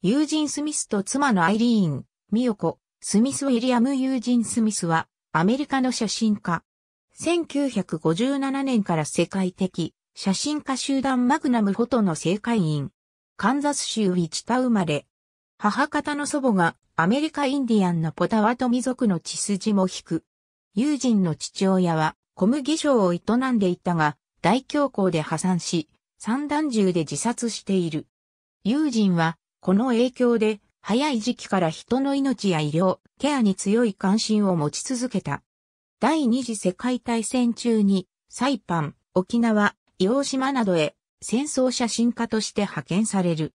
ユージン・スミスと妻のアイリーン、ミヨコ、スミス・ウィリアム・ユージン・スミスは、アメリカの写真家。1957年から世界的、写真家集団マグナムフォトの正会員。カンザス州ウィチタ生まれ。母方の祖母が、アメリカインディアンのポタワトミ族の血筋も引く。ユージンの父親は、小麦商を営んでいたが、大恐慌で破産し、散弾銃で自殺している。ユージンは、この影響で、早い時期から人の命や医療、ケアに強い関心を持ち続けた。第二次世界大戦中に、サイパン、沖縄、硫黄島などへ、戦争写真家として派遣される。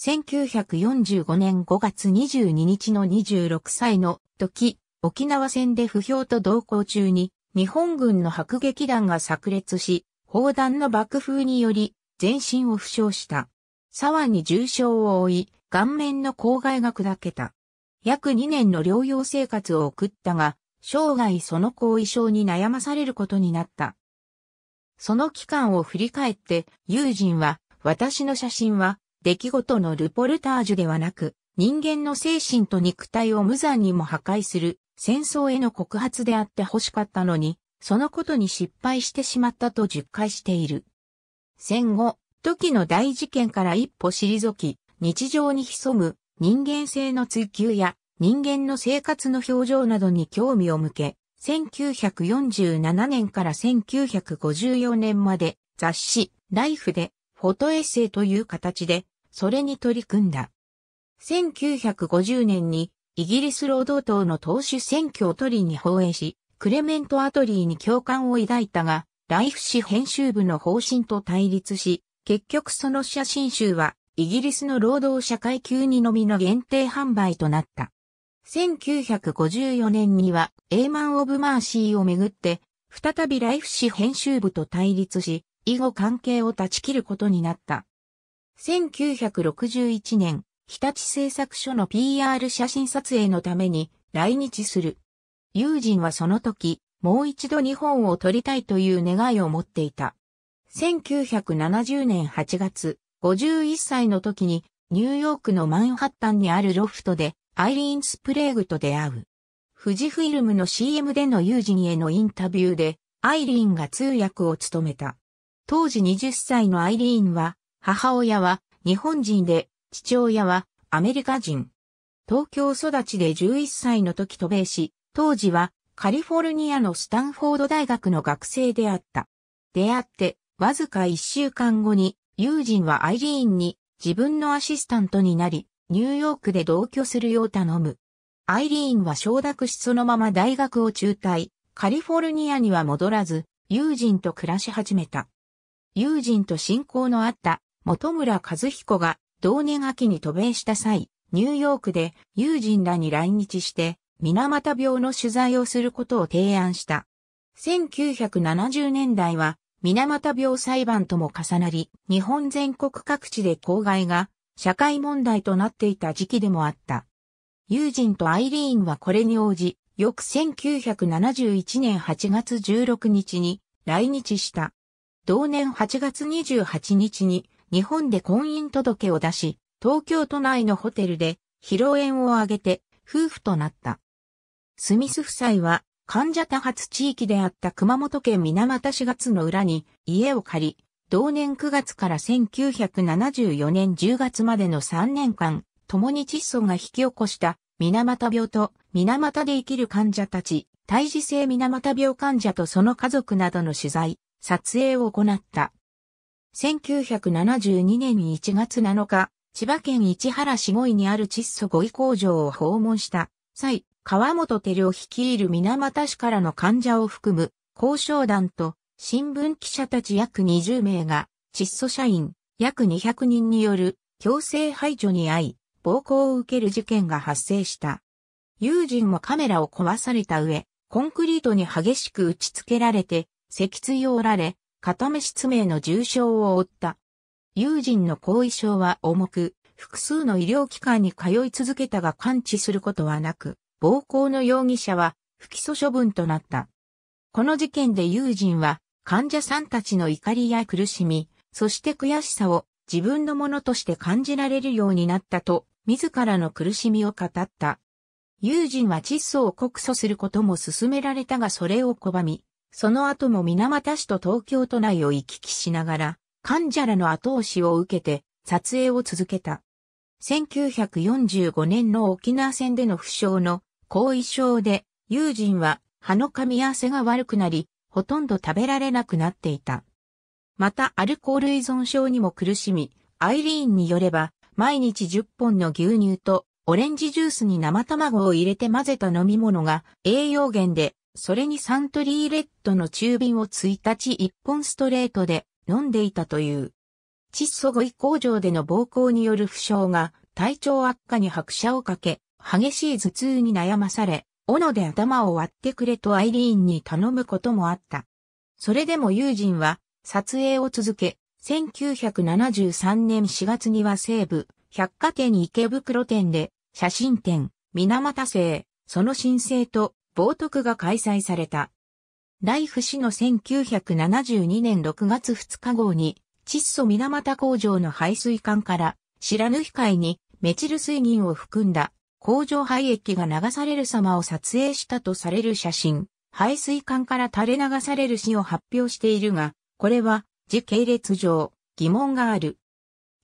1945年5月22日の26歳の時、沖縄戦で不評と同行中に、日本軍の迫撃弾が炸裂し、砲弾の爆風により、全身を負傷した。沢に重傷を負い、顔面の口外が砕けた。約2年の療養生活を送ったが、生涯その後遺症に悩まされることになった。その期間を振り返って、友人は、私の写真は、出来事のルポルタージュではなく、人間の精神と肉体を無残にも破壊する、戦争への告発であって欲しかったのに、そのことに失敗してしまったと述解している。戦後、時の大事件から一歩退き、日常に潜む人間性の追求や人間の生活の表情などに興味を向け、1947年から1954年まで雑誌ライフでフォトエッセイという形でそれに取り組んだ。1950年にイギリス労働党の党首選挙を取りに放映し、クレメント・アトリーに共感を抱いたが、ライフ誌編集部の方針と対立し、結局その写真集は、イギリスの労働者階級にのみの限定販売となった。1954年には、エーマン・オブ・マーシーをめぐって、再びライフ誌編集部と対立し、以後関係を断ち切ることになった。1961年、日立製作所の PR 写真撮影のために来日する。友人はその時、もう一度日本を撮りたいという願いを持っていた。1970年8月、51歳の時にニューヨークのマンハッタンにあるロフトでアイリーン・スプレーグと出会う。富士フィルムの CM での友人へのインタビューでアイリーンが通訳を務めた。当時20歳のアイリーンは母親は日本人で父親はアメリカ人。東京育ちで11歳の時渡米し、当時はカリフォルニアのスタンフォード大学の学生であった。出会ってわずか一週間後に、友人はアイリーンに自分のアシスタントになり、ニューヨークで同居するよう頼む。アイリーンは承諾しそのまま大学を中退、カリフォルニアには戻らず、友人と暮らし始めた。友人と親交のあった本村和彦が同年秋に渡米した際、ニューヨークで友人らに来日して、水俣病の取材をすることを提案した。1970年代は水俣病裁判とも重なり、日本全国各地で公害が社会問題となっていた時期でもあった。友人とアイリーンはこれに応じ、翌1971年8月16日に来日した。同年8月28日に日本で婚姻届を出し、東京都内のホテルで披露宴を挙げて夫婦となった。スミス夫妻は患者多発地域であった熊本県水俣市月の裏に家を借り、同年9月から1974年10月までの3年間、共に窒素が引き起こした水俣病と水俣で生きる患者たち、胎児性水俣病患者とその家族などの取材、撮影を行った。1972年1月7日、千葉県市原市五位にある窒素五位工場を訪問した際、川本照夫率いる水俣市からの患者を含む交渉団と新聞記者たち約20名が窒素社員約200人による強制排除に遭い、暴行を受ける事件が発生した。友人もカメラを壊された上、コンクリートに激しく打ち付けられて、脊椎を折られ、片目失明の重傷を負った。友人の後遺症は重く、複数の医療機関に通い続けたが完治することはなく、暴行の容疑者は不起訴処分となった。この事件で友人は患者さんたちの怒りや苦しみ、そして悔しさを自分のものとして感じられるようになったと、自らの苦しみを語った。友人は窒素を告訴することも勧められたがそれを拒み、その後も水俣市と東京都内を行き来しながら、患者らの後押しを受けて、撮影を続けた。1945年の沖縄戦での負傷の後遺症で、友人は歯の噛み合わせが悪くなり、ほとんど食べられなくなっていた。またアルコール依存症にも苦しみ、アイリーンによれば、毎日10本の牛乳とオレンジジュースに生卵を入れて混ぜた飲み物が栄養源で、それにサントリーレッドの中瓶を1日1本ストレートで飲んでいたという。窒素ごい工場での暴行による負傷が体調悪化に拍車をかけ、激しい頭痛に悩まされ、斧で頭を割ってくれとアイリーンに頼むこともあった。それでも友人は撮影を続け、1973年4月には西部、百貨店池袋店で、写真展、水俣生、その申請と、冒涜が開催された。ライフ氏の1972年6月2日号に、窒素水俣工場の排水管から、知らぬ控えにメチル水銀を含んだ工場廃液が流される様を撮影したとされる写真、排水管から垂れ流される死を発表しているが、これは、時系列上、疑問がある。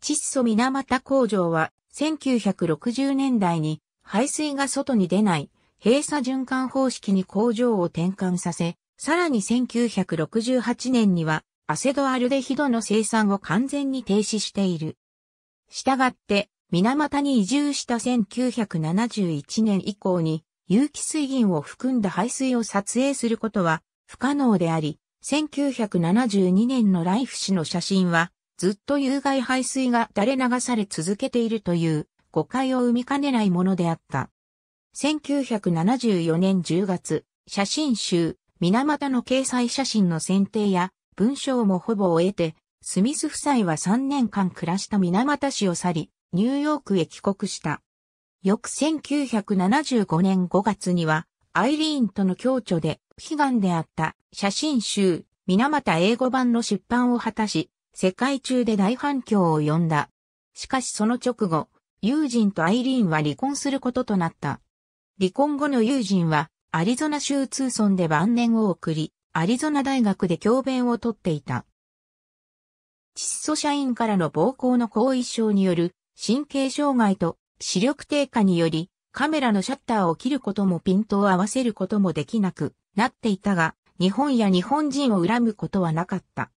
窒素水俣工場は、1960年代に、排水が外に出ない、閉鎖循環方式に工場を転換させ、さらに1968年には、アセドアルデヒドの生産を完全に停止している。したがって、水俣に移住した1971年以降に、有機水銀を含んだ排水を撮影することは不可能であり、1972年のライフ氏の写真は、ずっと有害排水が垂れ流され続けているという誤解を生みかねないものであった。1974年10月、写真集、水俣の掲載写真の選定や文章もほぼ終えて、スミス夫妻は3年間暮らした水俣市を去り、ニューヨークへ帰国した。翌1975年5月には、アイリーンとの共著で、悲願であった写真集、水俣英語版の出版を果たし、世界中で大反響を呼んだ。しかしその直後、友人とアイリーンは離婚することとなった。離婚後の友人は、アリゾナ州ツーソンで晩年を送り、アリゾナ大学で教鞭をとっていた。窒素社員からの暴行の後遺症による神経障害と視力低下により、カメラのシャッターを切ることもピントを合わせることもできなくなっていたが、日本や日本人を恨むことはなかった。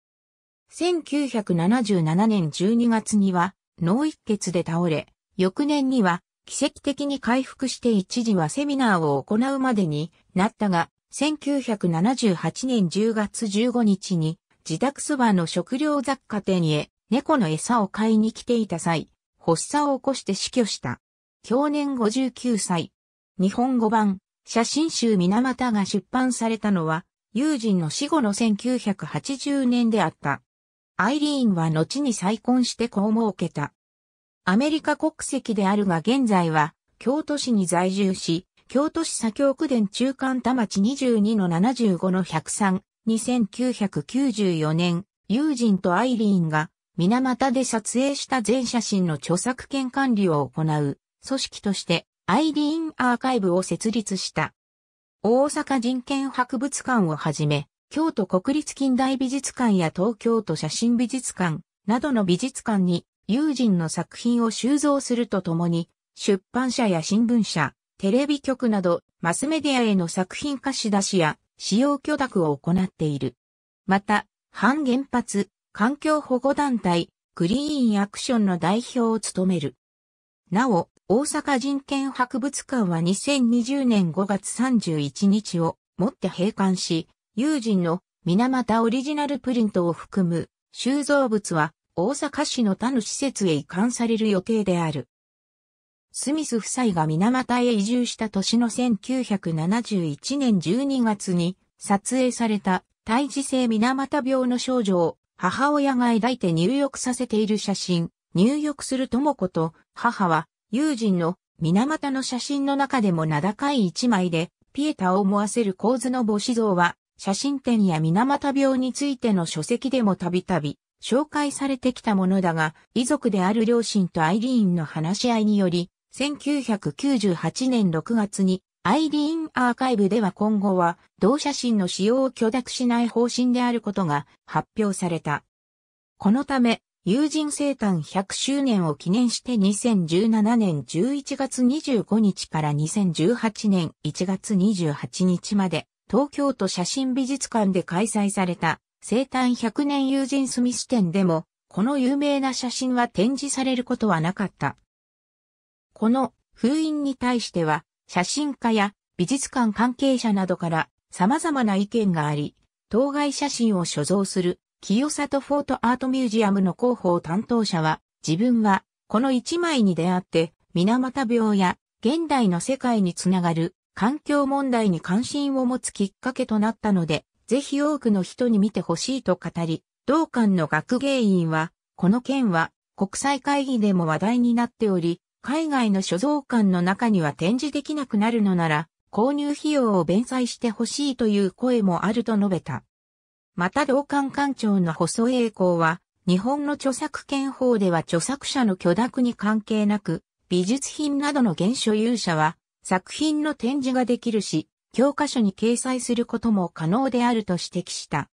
1977年12月には脳一血で倒れ、翌年には奇跡的に回復して一時はセミナーを行うまでになったが、1978年10月15日に自宅そばの食料雑貨店へ猫の餌を買いに来ていた際、発作を起こして死去した。去年59歳。日本語版、写真集水俣が出版されたのは、友人の死後の1980年であった。アイリーンは後に再婚して子を設けた。アメリカ国籍であるが現在は、京都市に在住し、京都市左京区伝中間田町22の75の103、2994年、友人とアイリーンが水俣で撮影した全写真の著作権管理を行う組織としてアイリーンアーカイブを設立した。大阪人権博物館をはじめ、京都国立近代美術館や東京都写真美術館などの美術館に友人の作品を収蔵するとともに、出版社や新聞社、テレビ局などマスメディアへの作品貸し出しや使用許諾を行っている。また、反原発、環境保護団体、グリーンアクションの代表を務める。なお、大阪人権博物館は2020年5月31日をもって閉館し、友人の水俣オリジナルプリントを含む収蔵物は大阪市の他の施設へ移管される予定である。スミス夫妻が水俣へ移住した年の1971年12月に撮影された胎児性水俣病の症状を母親が抱いて入浴させている写真、入浴する智子と母は友人の水俣の写真の中でも名高い一枚で、ピエタを思わせる構図の母子像は、写真展や水俣病についての書籍でもたびたび紹介されてきたものだが、遺族である両親とアイリーンの話し合いにより、1998年6月にアイディーンアーカイブでは今後は同写真の使用を許諾しない方針であることが発表された。このため、友人生誕100周年を記念して2017年11月25日から2018年1月28日まで東京都写真美術館で開催された生誕100年友人スミス展でもこの有名な写真は展示されることはなかった。この封印に対しては写真家や美術館関係者などから様々な意見があり、当該写真を所蔵する清里フォートアートミュージアムの広報担当者は、自分はこの一枚に出会って、水俣病や現代の世界につながる環境問題に関心を持つきっかけとなったので、ぜひ多くの人に見てほしいと語り、同館の学芸員は、この件は国際会議でも話題になっており、海外の所蔵館の中には展示できなくなるのなら、購入費用を弁済してほしいという声もあると述べた。また同館館長の細栄光は、日本の著作権法では著作者の許諾に関係なく、美術品などの原所有者は作品の展示ができるし、教科書に掲載することも可能であると指摘した。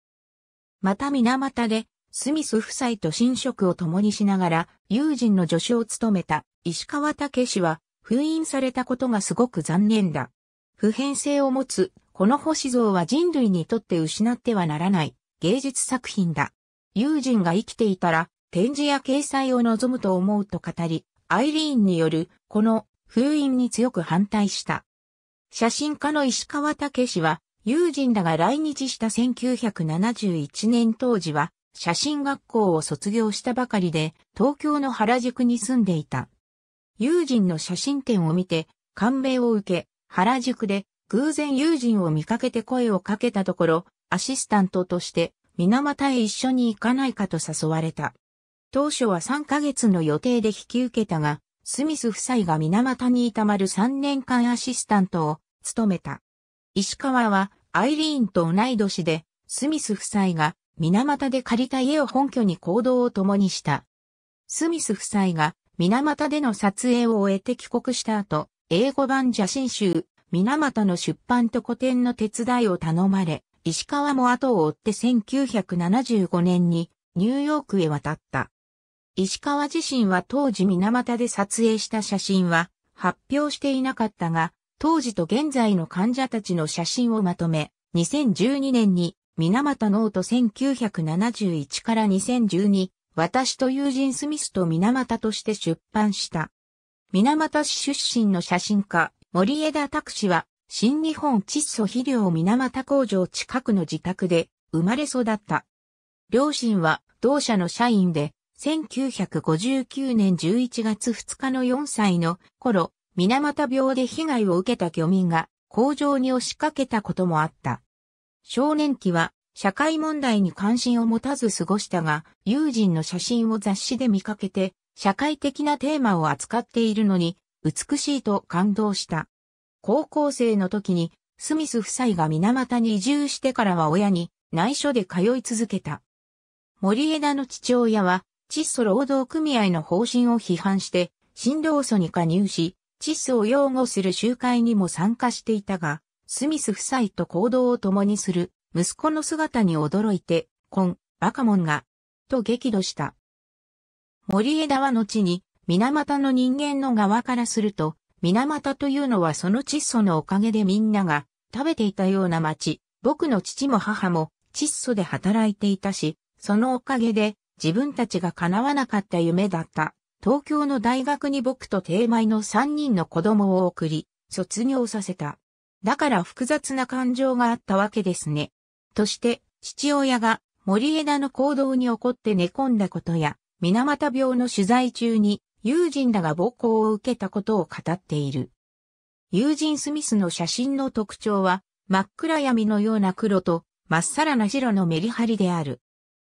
また水俣でスミス夫妻と寝食を共にしながら、友人の助手を務めた石川武氏は、封印されたことがすごく残念だ。普遍性を持つ、この星像は人類にとって失ってはならない芸術作品だ。友人が生きていたら、展示や掲載を望むと思うと語り、アイリーンによる、この封印に強く反対した。写真家の石川武氏は、友人らが来日した1971年当時は、写真学校を卒業したばかりで、東京の原宿に住んでいた。友人の写真展を見て、感銘を受け、原宿で偶然友人を見かけて声をかけたところ、アシスタントとして水俣へ一緒に行かないかと誘われた。当初は3ヶ月の予定で引き受けたが、スミス夫妻が水俣にいたまる3年間アシスタントを務めた。石川はアイリーンと同い年で、スミス夫妻が水俣で借りた家を本拠に行動を共にした。スミス夫妻が水俣での撮影を終えて帰国した後、英語版写真集、水俣の出版と古典の手伝いを頼まれ、石川も後を追って1975年にニューヨークへ渡った。石川自身は当時水俣で撮影した写真は発表していなかったが、当時と現在の患者たちの写真をまとめ、2012年に水俣ノート1971から2012、私と友人スミスと水俣として出版した。水俣市出身の写真家、森枝拓氏は、新日本窒素肥料水俣工場近くの自宅で生まれ育った。両親は同社の社員で、1959年11月2日の4歳の頃、水俣病で被害を受けた漁民が工場に押しかけたこともあった。少年期は社会問題に関心を持たず過ごしたが、友人の写真を雑誌で見かけて、社会的なテーマを扱っているのに、美しいと感動した。高校生の時に、スミス夫妻が水俣に移住してからは親に内緒で通い続けた。森枝の父親は、窒素労働組合の方針を批判して、新労組に加入し、窒素を擁護する集会にも参加していたが、スミス夫妻と行動を共にする息子の姿に驚いて、コン、バカモンが、と激怒した。森枝は後に、水俣の人間の側からすると、水俣というのはその窒素のおかげでみんなが食べていたような町、僕の父も母も窒素で働いていたし、そのおかげで自分たちが叶わなかった夢だった。東京の大学に僕と定米の三人の子供を送り、卒業させた。だから複雑な感情があったわけですね。として、父親が森枝の行動に怒って寝込んだことや、水俣病の取材中に友人らが暴行を受けたことを語っている。友人スミスの写真の特徴は、真っ暗闇のような黒と、まっさらな白のメリハリである。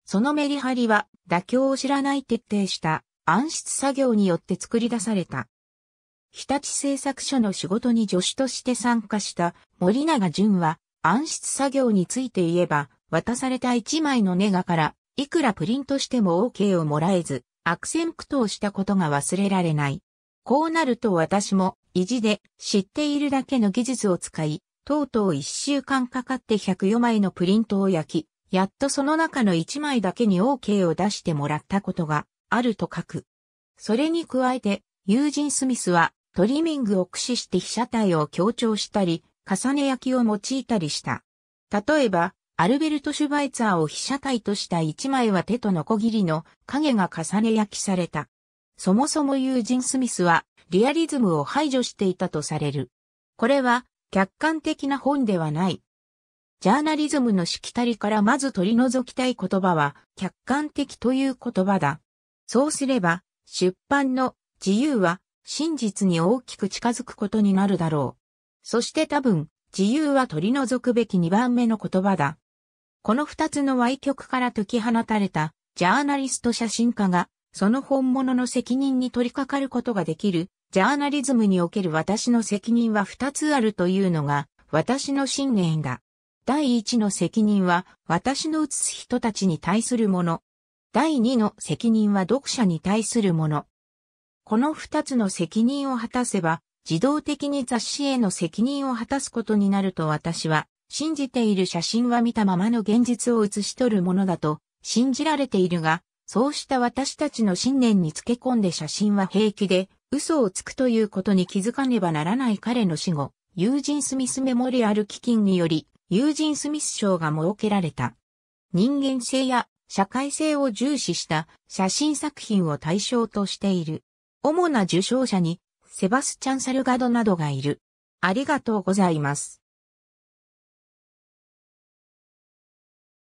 そのメリハリは、妥協を知らない徹底した暗室作業によって作り出された。日立製作所の仕事に助手として参加した森永淳は暗室作業について言えば渡された一枚のネガからいくらプリントしても OK をもらえず悪戦苦闘したことが忘れられない。こうなると私も意地で知っているだけの技術を使い、とうとう一週間かかって104枚のプリントを焼き、やっとその中の一枚だけに OK を出してもらったことがあると書く。それに加えて、友人スミスはトリミングを駆使して被写体を強調したり、重ね焼きを用いたりした。例えば、アルベルト・シュバイツァーを被写体とした一枚は手とノコギリの影が重ね焼きされた。そもそもユージン・スミスはリアリズムを排除していたとされる。これは客観的な本ではない。ジャーナリズムのしきたりからまず取り除きたい言葉は客観的という言葉だ。そうすれば出版の自由は真実に大きく近づくことになるだろう。そして多分、自由は取り除くべき2番目の言葉だ。この2つの歪曲から解き放たれた、ジャーナリスト写真家が、その本物の責任に取り掛かることができる、ジャーナリズムにおける私の責任は2つあるというのが、私の信念だ。第一の責任は、私の写す人たちに対するもの。第二の責任は読者に対するもの。この二つの責任を果たせば、自動的に雑誌への責任を果たすことになると私は、信じている写真は見たままの現実を写し取るものだと、信じられているが、そうした私たちの信念につけ込んで写真は平気で、嘘をつくということに気づかねばならない彼の死後、ユージン・スミスメモリアル基金により、ユージン・スミス賞が設けられた。人間性や社会性を重視した写真作品を対象としている。主な受賞者に、セバスチャン・サルガドなどがいる。ありがとうございます。